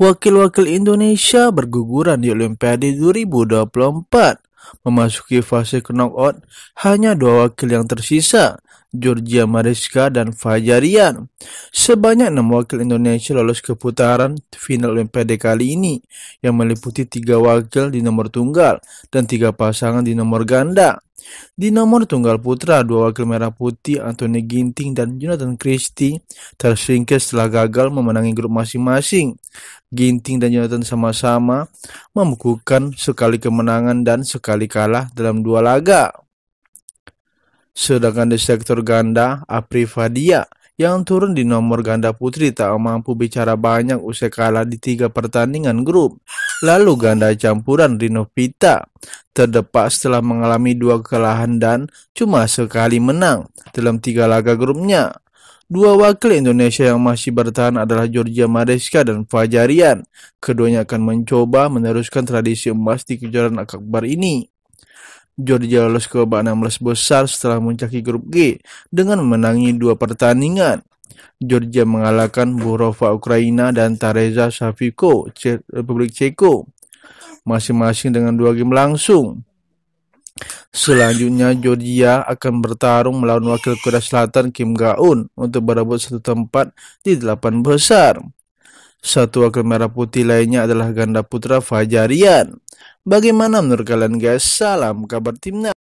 wakil-wakil Indonesia berguguran di Olimpiade 2024. Memasuki fase knockout, hanya dua wakil yang tersisa, Georgia Mariska dan Fajarian. Sebanyak enam wakil Indonesia lolos ke putaran final Olimpiade kali ini, yang meliputi tiga wakil di nomor tunggal dan tiga pasangan di nomor ganda. Di nomor tunggal putra, dua wakil merah putih Anthony Ginting dan Jonathan Christie tersingkir setelah gagal memenangi grup masing-masing. Ginting dan Jonathan sama-sama membukukan sekali kemenangan dan sekali kalah dalam dua laga. Sedangkan di sektor ganda, Apri Fadia yang turun di nomor ganda putri tak mampu bicara banyak usai kalah di tiga pertandingan grup. Lalu ganda campuran Rinovita terdepak setelah mengalami dua kekalahan dan cuma sekali menang dalam tiga laga grupnya. Dua wakil Indonesia yang masih bertahan adalah Georgia Madeska dan Fajarian. Keduanya akan mencoba meneruskan tradisi emas di kejuaraan akbar ini. Georgia lolos ke babak 16 besar setelah mencaki grup G dengan menangi dua pertandingan. Georgia mengalahkan Burova Ukraina dan Tareza Saviko Republik Ceko masing-masing dengan dua game langsung. Selanjutnya Georgia akan bertarung melawan wakil Korea Selatan Kim Gaun untuk berebut satu tempat di delapan besar. Satu wakil merah putih lainnya adalah ganda putra Fajarian. Bagaimana menurut kalian guys? Salam kabar timnas.